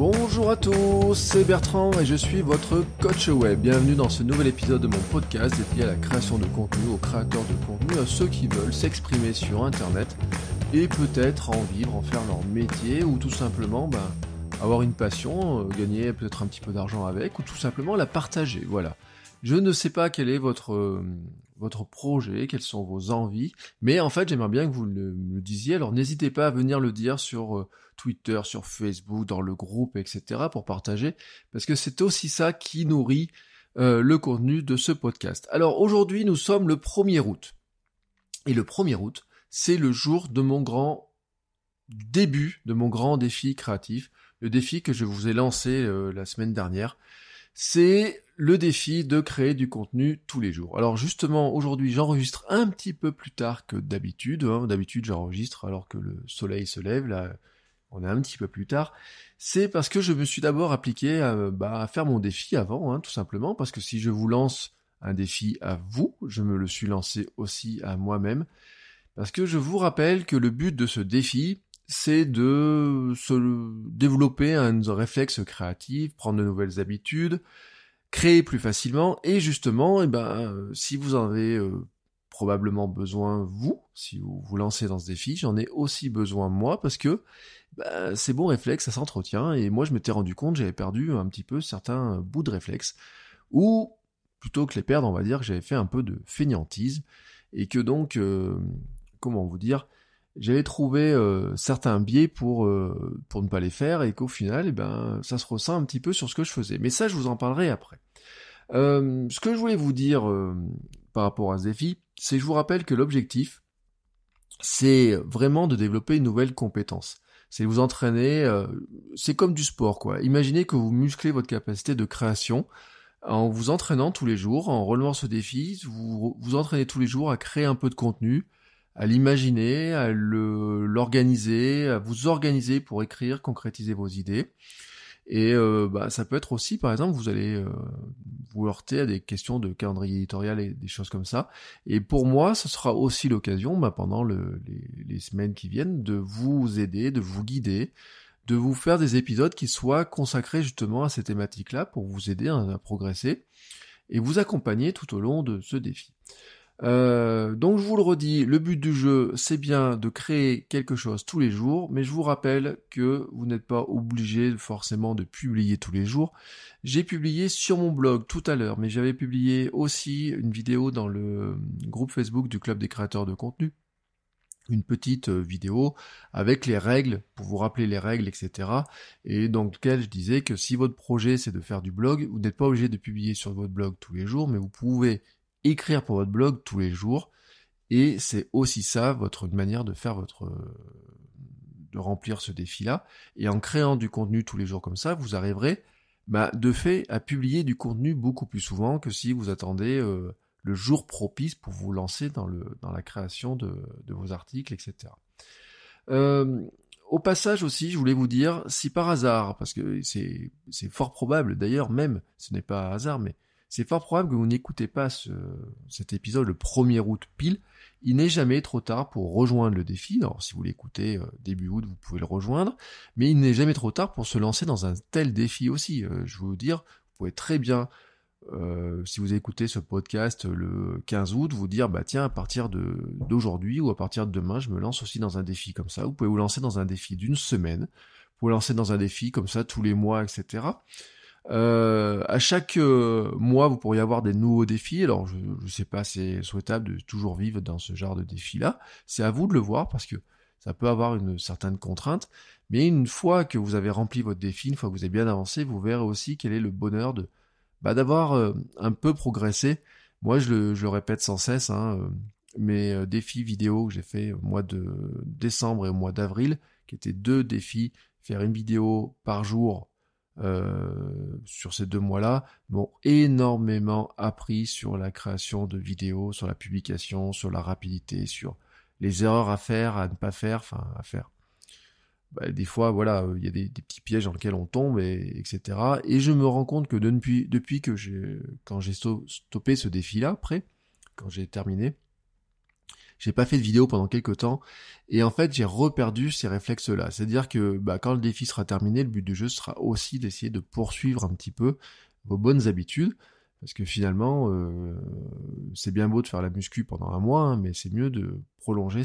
Bonjour à tous, c'est Bertrand et je suis votre coach web. Bienvenue dans ce nouvel épisode de mon podcast dédié à la création de contenu, aux créateurs de contenu, à ceux qui veulent s'exprimer sur Internet et peut-être en vivre, en faire leur métier ou tout simplement ben, avoir une passion, euh, gagner peut-être un petit peu d'argent avec ou tout simplement la partager. Voilà. Je ne sais pas quel est votre, euh, votre projet, quelles sont vos envies, mais en fait j'aimerais bien que vous le, le disiez, alors n'hésitez pas à venir le dire sur... Euh, Twitter, sur Facebook, dans le groupe, etc. pour partager, parce que c'est aussi ça qui nourrit euh, le contenu de ce podcast. Alors aujourd'hui, nous sommes le 1er août. Et le 1er août, c'est le jour de mon grand début, de mon grand défi créatif, le défi que je vous ai lancé euh, la semaine dernière. C'est le défi de créer du contenu tous les jours. Alors justement, aujourd'hui, j'enregistre un petit peu plus tard que d'habitude. Hein. D'habitude, j'enregistre alors que le soleil se lève. Là, on est un petit peu plus tard, c'est parce que je me suis d'abord appliqué à, bah, faire mon défi avant, hein, tout simplement, parce que si je vous lance un défi à vous, je me le suis lancé aussi à moi-même, parce que je vous rappelle que le but de ce défi, c'est de se développer un réflexe créatif, prendre de nouvelles habitudes, créer plus facilement, et justement, eh ben, si vous en avez euh, probablement besoin vous, si vous vous lancez dans ce défi. J'en ai aussi besoin moi parce que c'est bah, ces bons réflexe ça s'entretient. Et moi, je m'étais rendu compte, j'avais perdu un petit peu certains bouts de réflexe. Ou plutôt que les perdre, on va dire que j'avais fait un peu de fainéantise. Et que donc, euh, comment vous dire, j'avais trouvé euh, certains biais pour, euh, pour ne pas les faire. Et qu'au final, eh ben, ça se ressent un petit peu sur ce que je faisais. Mais ça, je vous en parlerai après. ce que je voulais vous dire par rapport à ce défi, c'est je vous rappelle que l'objectif, c'est vraiment de développer une nouvelle compétence. C'est vous entraîner, euh, c'est comme du sport quoi. Imaginez que vous musclez votre capacité de création en vous entraînant tous les jours, en relevant ce défi, vous vous entraînez tous les jours à créer un peu de contenu, à l'imaginer, à l'organiser, à vous organiser pour écrire, concrétiser vos idées. Et euh, bah, ça peut être aussi, par exemple, vous allez euh, vous heurter à des questions de calendrier éditorial et des choses comme ça. Et pour moi, ce sera aussi l'occasion, bah, pendant les, semaines qui viennent, de vous aider, de vous guider, de vous faire des épisodes qui soient consacrés justement à ces thématiques-là pour vous aider à progresser et vous accompagner tout au long de ce défi. Euh, donc je vous le redis, le but du jeu, c'est bien de créer quelque chose tous les jours, mais je vous rappelle que vous n'êtes pas obligé forcément de publier tous les jours. J'ai publié sur mon blog tout à l'heure, mais j'avais publié aussi une vidéo dans le groupe Facebook du Club des créateurs de contenu une petite euh, vidéo avec les règles, pour vous rappeler les règles, etc. Et dans lequel je disais que si votre projet c'est de faire du blog, vous n'êtes pas obligé de publier sur votre blog tous les jours, mais vous pouvez écrire pour votre blog tous les jours. Et c'est aussi ça, votre manière de faire votre, de remplir ce défi-là. Et en créant du contenu tous les jours comme ça, vous arriverez, bah, de fait, à publier du contenu beaucoup plus souvent que si vous attendez euh, le jour propice pour vous lancer dans, le, dans la création de, vos articles, etc. Euh, au passage aussi, je voulais vous dire, si par hasard, parce que c'est fort probable d'ailleurs, même, ce n'est pas hasard, mais c'est fort probable que vous n'écoutez pas cet épisode le 1er août pile. Il n'est jamais trop tard pour rejoindre le défi. Alors si vous l'écoutez euh, début août, vous pouvez le rejoindre. Mais il n'est jamais trop tard pour se lancer dans un tel défi aussi. Euh, je veux vous dire, vous pouvez très bien, euh, si vous écoutez ce podcast le 15 août, vous dire, bah tiens, à partir de, d'aujourd'hui ou à partir de demain, je me lance aussi dans un défi comme ça. Vous pouvez vous lancer dans un défi d'une semaine. Vous pouvez vous lancer dans un défi comme ça tous les mois, etc. Euh, à chaque euh, mois, vous pourriez avoir des nouveaux défis. Alors, je ne sais pas, c'est souhaitable de toujours vivre dans ce genre de défi-là. C'est à vous de le voir parce que ça peut avoir une certaine contrainte. Mais une fois que vous avez rempli votre défi, une fois que vous avez bien avancé, vous verrez aussi quel est le bonheur de bah, d'avoir euh, un peu progressé. Moi, je le, répète sans cesse, hein, mes défis vidéo que j'ai fait au mois de décembre et au mois d'avril, qui étaient deux défis, faire une vidéo par jour euh, sur ces deux mois-là, m'ont énormément appris sur la création de vidéos, sur la publication, sur la rapidité, sur les erreurs à faire, à ne pas faire, enfin à faire. Bah, des fois, voilà, euh, il y a des, petits pièges dans lesquels on tombe, et, etc. Et je me rends compte que depuis, depuis que j'ai, quand j'ai stoppé ce défi-là, après, quand j'ai terminé, j'ai pas fait de vidéo pendant quelques temps, et en fait j'ai reperdu ces réflexes-là. C'est-à-dire que bah, quand le défi sera terminé, le but du jeu sera aussi d'essayer de poursuivre un petit peu vos bonnes habitudes, parce que finalement, euh, c'est bien beau de faire la muscu pendant un mois, hein, mais c'est mieux de prolonger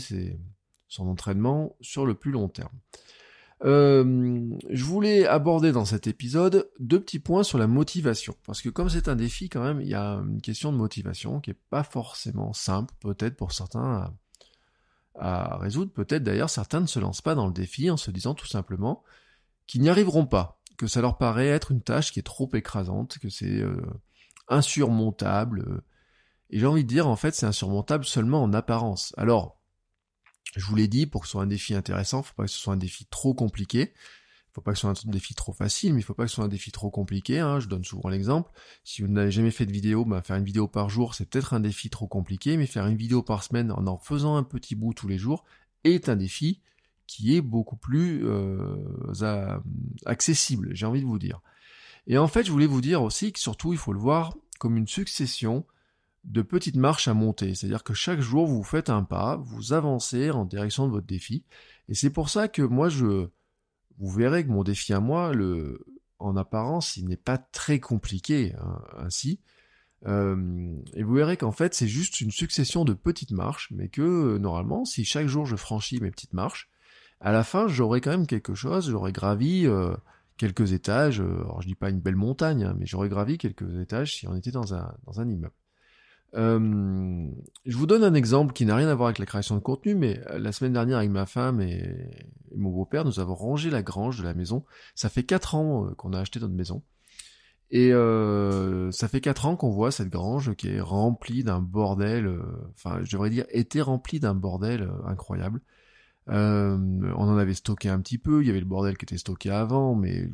son entraînement sur le plus long terme. Euh, je voulais aborder dans cet épisode deux petits points sur la motivation. Parce que comme c'est un défi quand même, il y a une question de motivation qui n'est pas forcément simple, peut-être pour certains à, résoudre. Peut-être d'ailleurs certains ne se lancent pas dans le défi en se disant tout simplement qu'ils n'y arriveront pas, que ça leur paraît être une tâche qui est trop écrasante, que c'est euh, insurmontable. Et j'ai envie de dire en fait c'est insurmontable seulement en apparence. Alors, je vous l'ai dit, pour que ce soit un défi intéressant, faut pas que ce soit un défi trop compliqué. Il ne Faut pas que ce soit un défi trop facile, mais il faut pas que ce soit un défi trop compliqué. Hein. Je donne souvent l'exemple. Si vous n'avez jamais fait de vidéo, ben, faire une vidéo par jour, c'est peut-être un défi trop compliqué, mais faire une vidéo par semaine en en faisant un petit bout tous les jours est un défi qui est beaucoup plus euh, accessible, j'ai envie de vous dire. Et en fait, je voulais vous dire aussi que surtout, il faut le voir comme une succession de petites marches à monter. C'est-à-dire que chaque jour, vous faites un pas, vous avancez en direction de votre défi. Et c'est pour ça que moi, je, vous verrez que mon défi à moi, le, en apparence, il n'est pas très compliqué hein, ainsi. Euh, et vous verrez qu'en fait, c'est juste une succession de petites marches, mais que euh, normalement, si chaque jour je franchis mes petites marches, à la fin, j'aurai quand même quelque chose, j'aurais gravi euh, quelques étages, alors je dis pas une belle montagne, hein, mais j'aurais gravi quelques étages si on était dans un, dans un immeuble. Euh, je vous donne un exemple qui n'a rien à voir avec la création de contenu, mais euh, la semaine dernière avec ma femme et, mon beau-père, nous avons rangé la grange de la maison. Ça fait 4 ans euh, qu'on a acheté notre maison. Et ça fait 4 ans qu'on voit cette grange qui est remplie d'un bordel, enfin je devrais dire était remplie d'un bordel incroyable. on en avait stocké un petit peu, il y avait le bordel qui était stocké avant, mais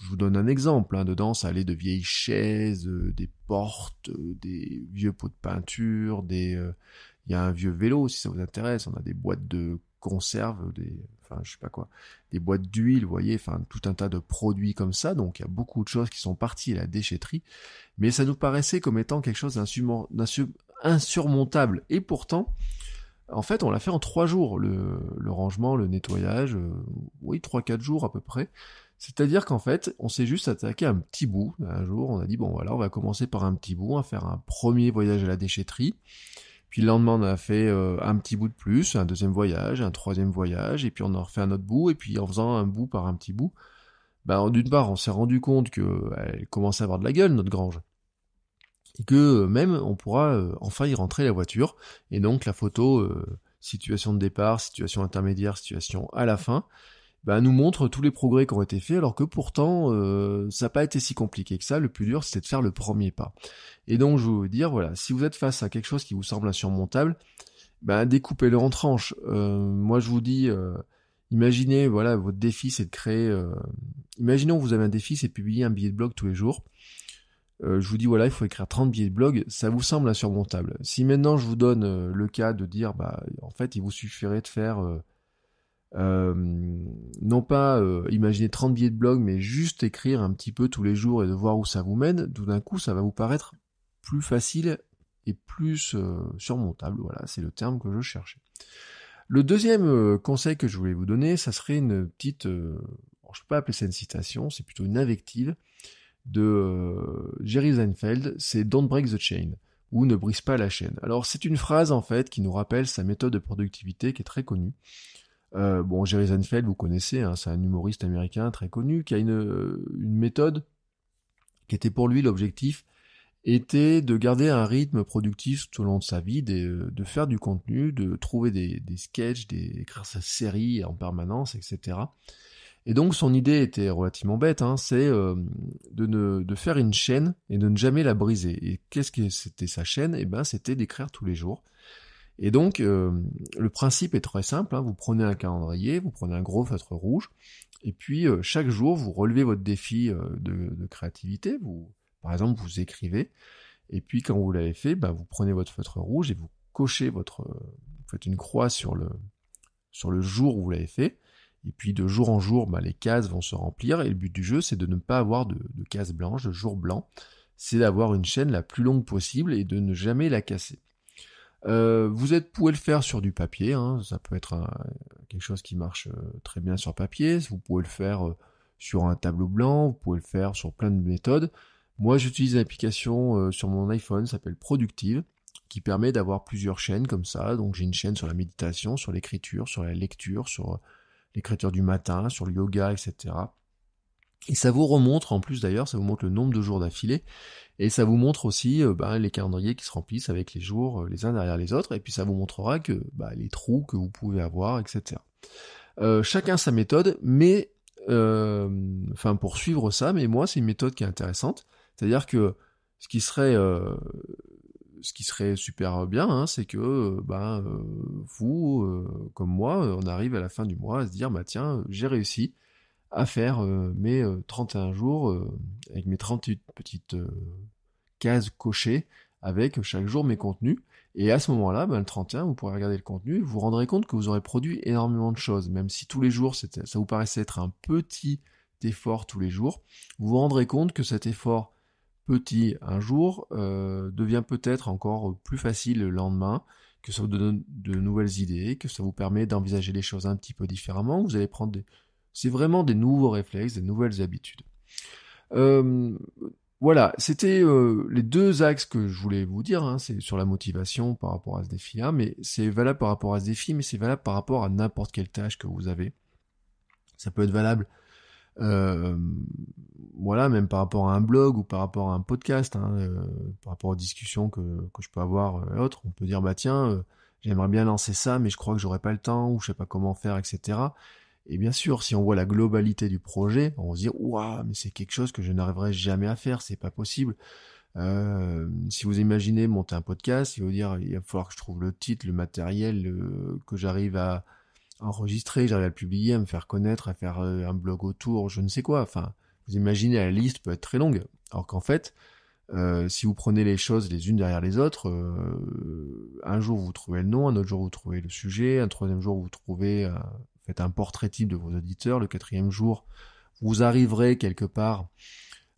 je vous donne un exemple. Hein. Dedans, ça allait de vieilles chaises, euh, des portes, euh, des vieux pots de peinture, des. Euh, il y a un vieux vélo si ça vous intéresse. On a des boîtes de conserve, des. Enfin, je sais pas quoi, des boîtes d'huile, vous voyez, enfin, tout un tas de produits comme ça. Donc, il y a beaucoup de choses qui sont parties à la déchetterie. Mais ça nous paraissait comme étant quelque chose d'insurmontable. Et pourtant, en fait, on l'a fait en trois jours, le, rangement, le nettoyage, oui, trois, quatre jours à peu près. C'est-à-dire qu'en fait, on s'est juste attaqué à un petit bout. Un jour, on a dit, bon voilà, on va commencer par un petit bout, on va faire un premier voyage à la déchetterie. Puis le lendemain, on a fait euh, un petit bout de plus, un deuxième voyage, un troisième voyage, et puis on en refait un autre bout, et puis en faisant un bout par un petit bout, ben, d'une part, on s'est rendu compte qu'elle commençait à avoir de la gueule, notre grange. Et que même, on pourra euh, enfin y rentrer la voiture. Et donc, la photo, euh, situation de départ, situation intermédiaire, situation à la fin, bah, nous montre tous les progrès qui ont été faits, alors que pourtant, euh, ça n'a pas été si compliqué que ça. Le plus dur, c'était de faire le premier pas. Et donc, je veux vous dire, voilà, si vous êtes face à quelque chose qui vous semble insurmontable, ben découpez-le en tranches. Euh, moi, je vous dis, euh, imaginez, voilà, votre défi, c'est de créer... imaginons que vous avez un défi, c'est de publier un billet de blog tous les jours. je vous dis, voilà, il faut écrire 30 billets de blog, ça vous semble insurmontable. Si maintenant, je vous donne le cas de dire, bah, en fait, il vous suffirait de faire... Euh, non pas euh, imaginer 30 billets de blog, mais juste écrire un petit peu tous les jours et de voir où ça vous mène, tout d'un coup, ça va vous paraître plus facile et plus euh, surmontable. Voilà, c'est le terme que je cherchais. Le deuxième conseil que je voulais vous donner, ça serait une petite, je ne peux pas appeler ça une citation, c'est plutôt une invective de Jerry Seinfeld, c'est Don't break the chain ou ne brise pas la chaîne. Alors c'est une phrase en fait qui nous rappelle sa méthode de productivité qui est très connue. Euh, bon, Jerry Seinfeld, vous connaissez, hein, c'est un humoriste américain très connu qui a euh, une, méthode qui était pour lui l'objectif était de garder un rythme productif tout au long de sa vie, euh, de, faire du contenu, de trouver des, des sketchs, d'écrire sa série en permanence, etc. Et donc son idée était relativement bête, hein, c'est de, faire une chaîne et de ne jamais la briser. Et qu'est-ce que c'était sa chaîne Eh ben, c'était d'écrire tous les jours. Et donc, euh, le principe est très simple, hein. vous prenez un calendrier, vous prenez un gros feutre rouge, et puis euh, chaque jour, vous relevez votre défi euh, de, créativité, vous, par exemple, vous écrivez, et puis quand vous l'avez fait, ben, vous prenez votre feutre rouge et vous cochez votre... vous faites une croix sur le, sur le jour où vous l'avez fait, et puis de jour en jour, ben, les cases vont se remplir, et le but du jeu, c'est de ne pas avoir de, de cases blanches, de jours blancs, c'est d'avoir une chaîne la plus longue possible et de ne jamais la casser. Euh, vous êtes pouvez le faire sur du papier, hein. ça peut être quelque chose qui marche euh, très bien sur papier. Vous pouvez le faire euh, sur un tableau blanc, vous pouvez le faire sur plein de méthodes. Moi, j'utilise une l'application sur mon iPhone, ça s'appelle Productive, qui permet d'avoir plusieurs chaînes comme ça. Donc, j'ai une chaîne sur la méditation, sur l'écriture, sur la lecture, sur l'écriture du matin, sur le yoga, etc. Et ça vous remontre, en plus d'ailleurs, ça vous montre le nombre de jours d'affilée. Et ça vous montre aussi euh, bah, les calendriers qui se remplissent avec les jours euh, les uns derrière les autres, et puis ça vous montrera que bah, les trous que vous pouvez avoir, etc. Euh, chacun sa méthode, mais enfin pour suivre ça, mais moi c'est une méthode qui est intéressante. C'est-à-dire que ce qui serait ce qui serait super bien, hein, c'est que bah, vous, comme moi, on arrive à la fin du mois à se dire bah tiens, j'ai réussi, à faire euh, mes 31 euh, jours euh, avec mes 38 petites cases cochées avec chaque jour mes contenus. Et à ce moment-là, ben, le 31, vous pourrez regarder le contenu, vous vous rendrez compte que vous aurez produit énormément de choses, même si tous les jours, ça vous paraissait être un petit effort tous les jours, vous vous rendrez compte que cet effort petit un jour devient peut-être encore plus facile le lendemain, que ça vous donne de nouvelles idées, que ça vous permet d'envisager les choses un petit peu différemment, vous allez prendre des, c'est vraiment des nouveaux réflexes, des nouvelles habitudes. Euh, voilà, c'était euh, les deux axes que je voulais vous dire. Hein. c'est sur la motivation par rapport à ce défi-là, mais c'est valable par rapport à ce défi, mais c'est valable par rapport à n'importe quelle tâche que vous avez. Ça peut être valable, euh, voilà, même par rapport à un blog ou par rapport à un podcast, hein, par rapport aux discussions que, que je peux avoir et autres. On peut dire, bah tiens, j'aimerais bien lancer ça, mais je crois que j'aurai pas le temps ou je sais pas comment faire, etc. Et bien sûr, si on voit la globalité du projet, on se dit waouh, mais c'est quelque chose que je n'arriverai jamais à faire, c'est pas possible. Euh, si vous imaginez monter un podcast, il va dire il va falloir que je trouve le titre, le matériel, que j'arrive à enregistrer, j'arrive à le publier, à me faire connaître, à faire euh, un blog autour, je ne sais quoi. Enfin, vous imaginez la liste peut être très longue. Alors qu'en fait, euh, si vous prenez les choses les unes derrière les autres, un jour vous trouvez le nom, un autre jour vous trouvez le sujet, un troisième jour vous trouvez faites un portrait type de vos auditeurs. Le quatrième jour, vous arriverez quelque part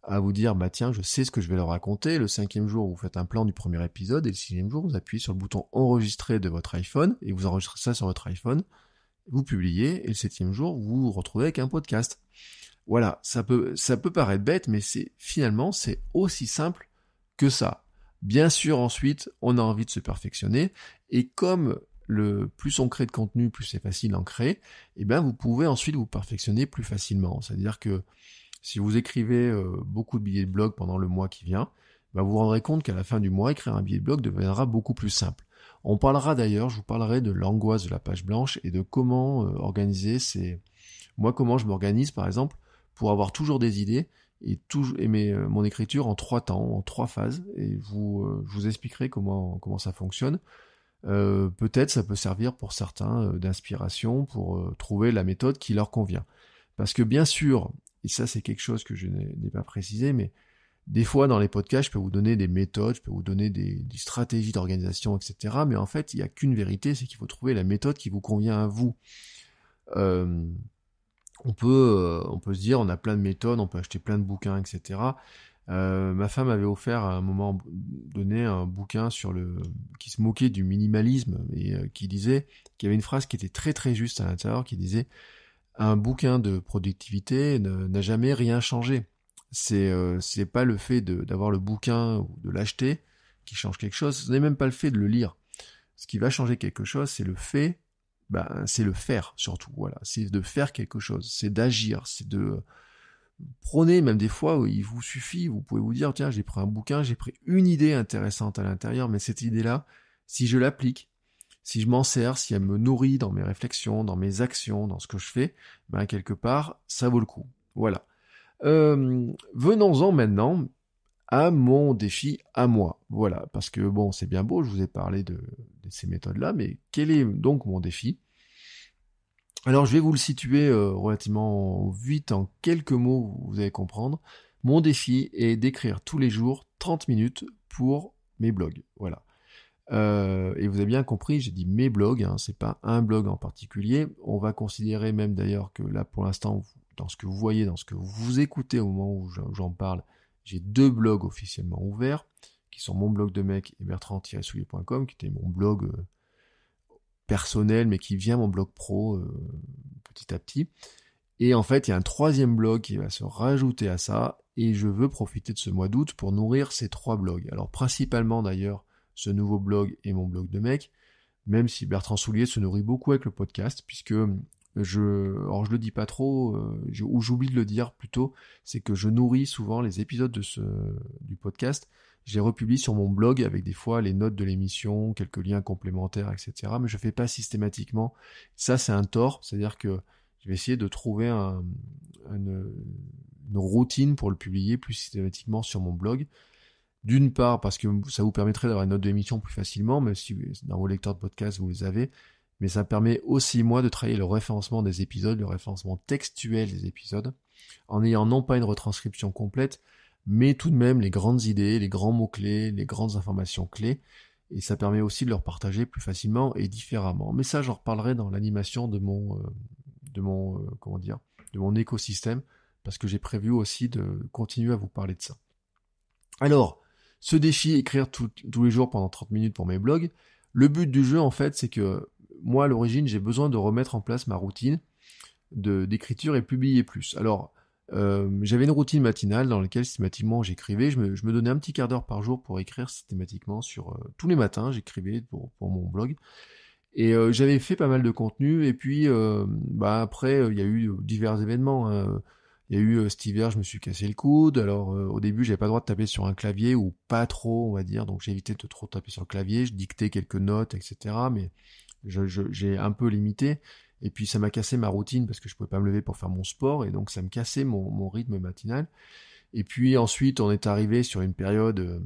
à vous dire, bah tiens, je sais ce que je vais leur raconter. Le cinquième jour, vous faites un plan du premier épisode. Et le sixième jour, vous appuyez sur le bouton enregistrer de votre iPhone et vous enregistrez ça sur votre iPhone. Vous publiez et le septième jour, vous vous retrouvez avec un podcast. Voilà, ça peut, ça peut paraître bête, mais c'est finalement, c'est aussi simple que ça. Bien sûr, ensuite, on a envie de se perfectionner. Et comme le plus on crée de contenu, plus c'est facile d'en créer, et eh bien vous pouvez ensuite vous perfectionner plus facilement. C'est-à-dire que si vous écrivez euh, beaucoup de billets de blog pendant le mois qui vient, ben, vous vous rendrez compte qu'à la fin du mois, écrire un billet de blog deviendra beaucoup plus simple. On parlera d'ailleurs, je vous parlerai de l'angoisse de la page blanche et de comment euh, organiser ces... Moi, comment je m'organise, par exemple, pour avoir toujours des idées et, tout... et euh, mon écriture en trois temps, en trois phases. Et vous, je vous expliquerai comment, comment ça fonctionne euh, peut-être ça peut servir pour certains euh, d'inspiration pour euh, trouver la méthode qui leur convient. Parce que bien sûr, et ça c'est quelque chose que je n'ai pas précisé, mais des fois dans les podcasts, je peux vous donner des méthodes, je peux vous donner des, stratégies d'organisation, etc. Mais en fait, il n'y a qu'une vérité, c'est qu'il faut trouver la méthode qui vous convient à vous. on peut, on peut se dire, on a plein de méthodes, on peut acheter plein de bouquins, etc. Euh, ma femme avait offert à un moment donné un bouquin sur le qui se moquait du minimalisme et euh, qui disait qu'il y avait une phrase qui était très très juste à l'intérieur qui disait un bouquin de productivité n'a jamais rien changé. C'est euh, c'est pas le fait d'avoir le bouquin ou de l'acheter qui change quelque chose. Ce n'est même pas le fait de le lire. Ce qui va changer quelque chose, c'est le fait, ben, c'est le faire surtout. Voilà, c'est de faire quelque chose, c'est d'agir, c'est de prenez même des fois euh, il vous suffit, vous pouvez vous dire tiens j'ai pris un bouquin, j'ai pris une idée intéressante à l'intérieur, mais cette idée-là, si je l'applique, si je m'en sers, si elle me nourrit dans mes réflexions, dans mes actions, dans ce que je fais, ben quelque part ça vaut le coup. Voilà. Euh, venons-en maintenant à mon défi à moi. Voilà, parce que bon, c'est bien beau, je vous ai parlé de ces méthodes-là, mais quel est donc mon défi alors je vais vous le situer euh, relativement vite en quelques mots, vous allez comprendre. Mon défi est d'écrire tous les jours 30 minutes pour mes blogs. Voilà. Euh, et vous avez bien compris, j'ai dit mes blogs, hein, c'est pas un blog en particulier. On va considérer même d'ailleurs que là pour l'instant, dans ce que vous voyez, dans ce que vous écoutez au moment où j'en parle, j'ai deux blogs officiellement ouverts, qui sont mon blog de mec et bertrand-soulier.com, qui était mon blog. Euh, personnel, mais qui vient mon blog pro euh, petit à petit. Et en fait, il y a un troisième blog qui va se rajouter à ça, et je veux profiter de ce mois d'août pour nourrir ces trois blogs. Alors principalement d'ailleurs, ce nouveau blog et mon blog de mec, même si Bertrand Soulier se nourrit beaucoup avec le podcast, puisque euh, je, alors je le dis pas trop, euh, ou j'oublie de le dire plutôt, c'est que je nourris souvent les épisodes de ce, du podcast je les republie sur mon blog avec des fois les notes de l'émission, quelques liens complémentaires, etc. Mais je ne fais pas systématiquement. Ça, c'est un tort, c'est-à-dire que je vais essayer de trouver une, routine pour le publier plus systématiquement sur mon blog. D'une part, parce que ça vous permettrait d'avoir une note de l'émission plus facilement, même si dans vos lecteurs de podcast, vous les avez. Mais ça permet aussi, moi, de travailler le référencement des épisodes, le référencement textuel des épisodes, en ayant non pas une retranscription complète, mais tout de même les grandes idées, les grands mots-clés, les grandes informations clés, et ça permet aussi de leur partager plus facilement et différemment. Mais ça, j'en reparlerai dans l'animation de mon, euh, de mon, euh, comment dire, de mon écosystème, parce que j'ai prévu aussi de continuer à vous parler de ça. Alors, ce défi, écrire tous les jours pendant 30 minutes pour mes blogs, le but du jeu, en fait, c'est que moi, à l'origine, j'ai besoin de remettre en place ma routine d'écriture et publier plus. Alors, euh, j'avais une routine matinale dans laquelle systématiquement j'écrivais. Je me, je me, donnais un petit quart d'heure par jour pour écrire systématiquement sur euh, tous les matins. J'écrivais pour, pour, mon blog. Et euh, j'avais fait pas mal de contenu. Et puis bah après, il y a eu divers événements. Hein. Il y a eu cet hiver, je me suis cassé le coude. Alors au début, j'avais pas le droit de taper sur un clavier ou pas trop, on va dire. Donc j'ai évité de trop taper sur le clavier. Je dictais quelques notes, etc. Mais j'ai je, un peu limité. Et puis ça m'a cassé ma routine parce que je ne pouvais pas me lever pour faire mon sport et donc ça me cassait mon, rythme matinal. Et puis ensuite on est arrivé sur une période euh,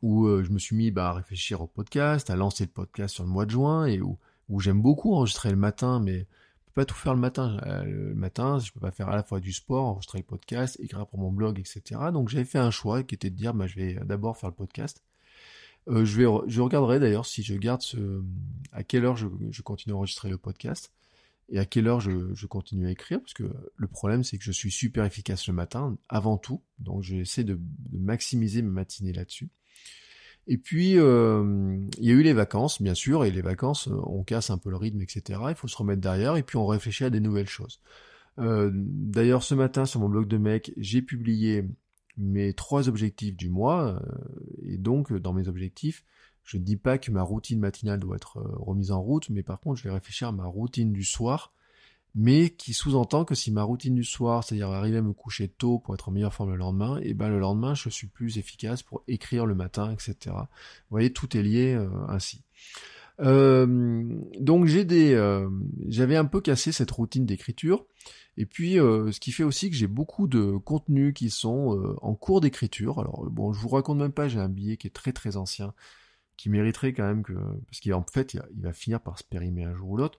où euh, je me suis mis bah, à réfléchir au podcast, à lancer le podcast sur le mois de juin et où, j'aime beaucoup enregistrer le matin, mais je ne peux pas tout faire le matin. Euh, le matin, je peux pas faire à la fois du sport, enregistrer le podcast, écrire pour mon blog, etc. Donc j'avais fait un choix qui était de dire bah, je vais d'abord faire le podcast. Euh, je, regarderai d'ailleurs si je garde ce, à quelle heure je, continue à enregistrer le podcast et à quelle heure je, continue à écrire, parce que le problème c'est que je suis super efficace le matin, avant tout, donc j'essaie de, maximiser ma matinée là-dessus. Et puis, euh, il y a eu les vacances, bien sûr, et les vacances, euh, on casse un peu le rythme, etc. Il faut se remettre derrière, et puis on réfléchit à des nouvelles choses. D'ailleurs, ce matin, sur mon blog de mec, j'ai publié mes trois objectifs du mois, et donc, euh, dans mes objectifs, je ne dis pas que ma routine matinale doit être euh, remise en route, mais par contre, je vais réfléchir à ma routine du soir, mais qui sous-entend que si ma routine du soir, c'est-à-dire arriver à me coucher tôt pour être en meilleure forme le lendemain, et eh ben le lendemain, je suis plus efficace pour écrire le matin, etc. Vous voyez, tout est lié euh, ainsi. Euh, donc j'ai des, euh, j'avais un peu cassé cette routine d'écriture. Et puis, euh, ce qui fait aussi que j'ai beaucoup de contenus qui sont en cours d'écriture. Alors, bon, je vous raconte même pas, j'ai un billet qui est très très ancien, qui mériterait quand même que... Parce qu'en fait, il, va finir par se périmer un jour ou l'autre.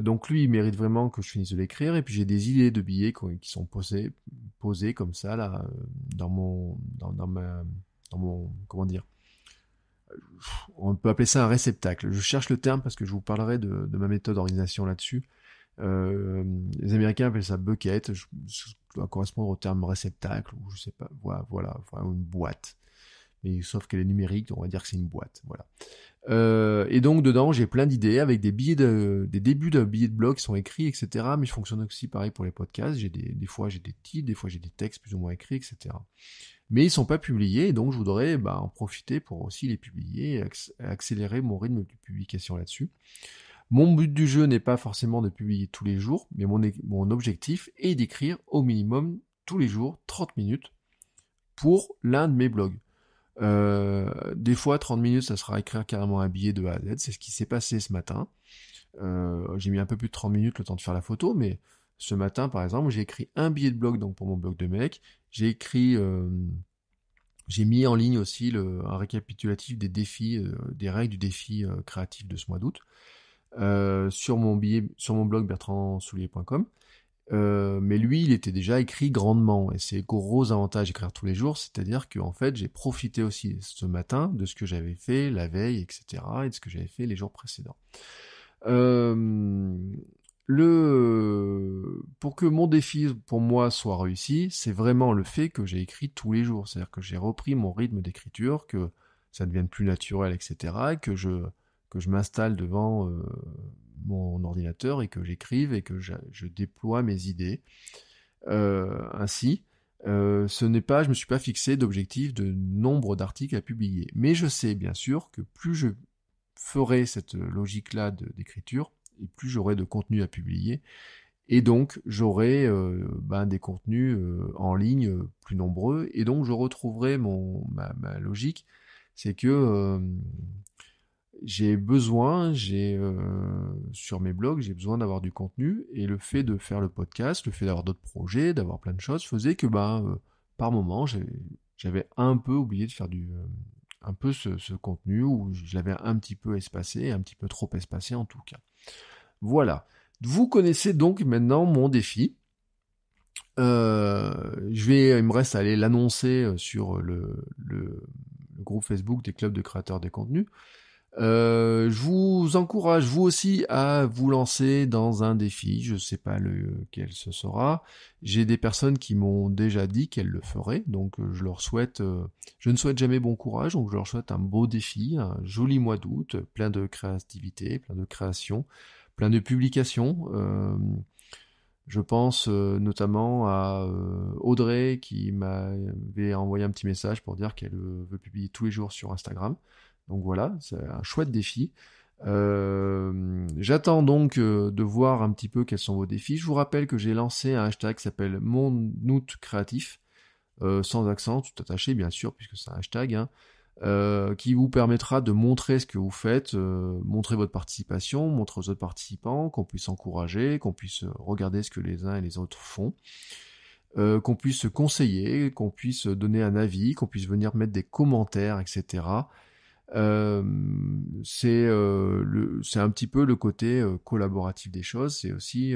donc lui, il mérite vraiment que je finisse de l'écrire. Et puis j'ai des idées de billets qui sont posées, posées comme ça là, dans mon, dans mon, comment dire, on peut appeler ça un réceptacle. Je cherche le terme parce que je vous parlerai de, ma méthode d'organisation là-dessus. Euh, les Américains appellent ça bucket, ça doit correspondre au terme réceptacle, ou je sais pas, voilà, voilà, une boîte. Mais sauf qu'elle est numérique, on va dire que c'est une boîte, voilà. Euh, et donc dedans, j'ai plein d'idées avec des billets de, des débuts de billets de blog qui sont écrits, etc. Mais je fonctionne aussi pareil pour les podcasts. J'ai des, des fois j'ai des titres, des fois j'ai des textes plus ou moins écrits, etc mais ils sont pas publiés, donc je voudrais bah, en profiter pour aussi les publier, et accélérer mon rythme de publication là-dessus. Mon but du jeu n'est pas forcément de publier tous les jours, mais mon, objectif est d'écrire au minimum tous les jours 30 minutes pour l'un de mes blogs. Euh, des fois, 30 minutes, ça sera écrire carrément un billet de A à Z. C'est ce qui s'est passé ce matin. Euh, j'ai mis un peu plus de 30 minutes le temps de faire la photo, mais ce matin, par exemple, j'ai écrit un billet de blog donc pour mon blog de mec j'ai écrit, euh, j'ai mis en ligne aussi un récapitulatif des défis, euh, des règles du défi euh, créatif de ce mois d'août sur mon sur mon blog bertrandsoulier.com. mais lui, il était déjà écrit grandement, et c'est gros avantage d'écrire tous les jours, c'est-à-dire que fait, j'ai profité aussi ce matin de ce que j'avais fait la veille, etc., et de ce que j'avais fait les jours précédents. Euh, pour que mon défi pour moi soit réussi, c'est vraiment le fait que j'ai écrit tous les jours. C'est-à-dire que j'ai repris mon rythme d'écriture, que ça devienne plus naturel, etc. que je, que je m'installe devant euh, mon ordinateur et que j'écrive et que je, déploie mes idées. Euh, ainsi, euh, ce n'est pas, je me suis pas fixé d'objectif de nombre d'articles à publier. Mais je sais bien sûr que plus je ferai cette logique-là d'écriture, et plus j'aurai de contenu à publier, et donc, j'aurai euh, ben, des contenus euh, en ligne euh, plus nombreux. Et donc, je retrouverai mon, ma, logique. C'est que j'ai besoin, j'ai sur mes blogs, j'ai besoin d'avoir du contenu. Et le fait de faire le podcast, le fait d'avoir d'autres projets, d'avoir plein de choses, faisait que ben, par moment, j'avais un peu oublié de faire du, un peu ce, ce contenu, ou je l'avais un petit peu espacé, un petit peu trop espacé en tout cas. Voilà. Vous connaissez donc maintenant mon défi. Euh, je vais, il me reste à aller l'annoncer euh, sur le, groupe Facebook des clubs de créateurs des contenus. Euh, je vous encourage vous aussi à vous lancer dans un défi. Je ne sais pas lequel ce sera. J'ai des personnes qui m'ont déjà dit qu'elles le feraient, donc je leur souhaite. je ne souhaite jamais bon courage, donc je leur souhaite un beau défi, un joli mois d'août, plein de créativité, plein de création, plein de publications. Euh, je pense euh, notamment à euh, Audrey qui m'avait envoyé un petit message pour dire qu'elle veut publier tous les jours sur Instagram. Donc voilà, c'est un chouette défi. j'attends donc de voir un petit peu quels sont vos défis. Je vous rappelle que j'ai lancé un hashtag qui s'appelle Mon Créatif, sans accent, tout attaché bien sûr, puisque c'est un hashtag. Hein. Euh, qui vous permettra de montrer ce que vous faites, euh, montrer votre participation, montrer aux autres participants, qu'on puisse encourager, qu'on puisse euh, regarder ce que les uns et les autres font, qu'on puisse se conseiller, qu'on puisse donner un avis, qu'on puisse venir mettre des commentaires, etc. c'est un petit peu le côté collaboratif des choses, c'est aussi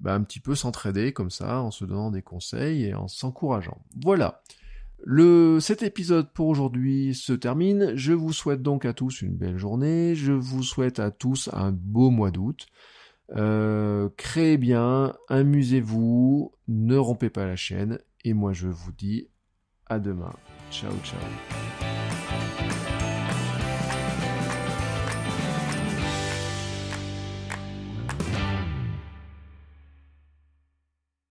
bah, un petit peu s'entraider comme ça en se donnant des conseils et en s'encourageant. Voilà cet épisode pour aujourd'hui se termine. Je vous souhaite donc à tous une belle journée. Je vous souhaite à tous un beau mois d'août. Euh, créez bien, amusez-vous, ne rompez pas la chaîne. Et moi je vous dis à demain. Ciao ciao.